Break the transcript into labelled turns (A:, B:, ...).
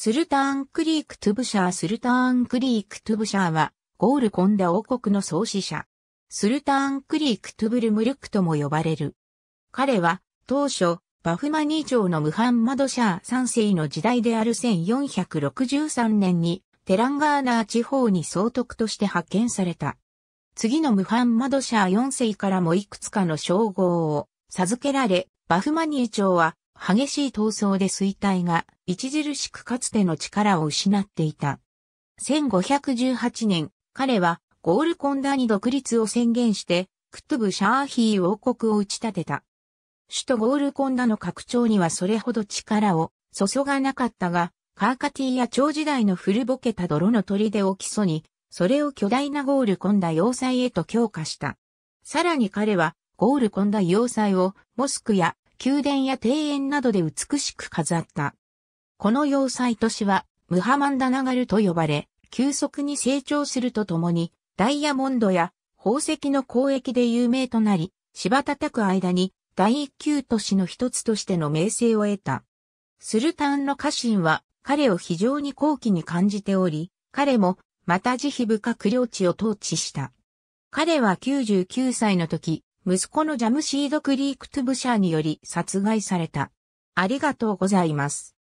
A: スルターンクリーク・トゥブシャースルターンクリーク・トゥブシャーは、
B: ゴールコンダ王国の創始者。スルターンクリーク・トゥブルムルクとも呼ばれる。彼は、当初、バフマニー朝のムハンマド・シャー3世の時代である1463年に、テランガーナー地方に総督として派遣された。次のムハンマド・シャー4世からもいくつかの称号を授けられ、バフマニー朝は激しい闘争で衰退が著しくかつての力を失っていた。1518年、彼はゴールコンダに独立を宣言して、クトゥブ・シャーヒー王国を打ち立てた。首都ゴールコンダの拡張にはそれほど力を注がなかったが、カーカティや長時代の古ぼけた泥の砦を基礎に、それを巨大なゴールコンダ要塞へと強化した。さらに彼は、ゴールコンダ要塞をモスクや宮殿や庭園などで美しく飾った。この要塞都市は、ムハマンダナガルと呼ばれ、急速に成長するとともに、ダイヤモンドや宝石の交易で有名となり、芝叩く間に第一級都市の一つとしての名声を得た。スルタンの家臣は彼を非常に高貴に感じており、彼もまた慈悲深く領地を統治した。彼は99歳の時、息子のジャムシード・
A: クリーク・トゥブシャーにより殺害された。ありがとうございます。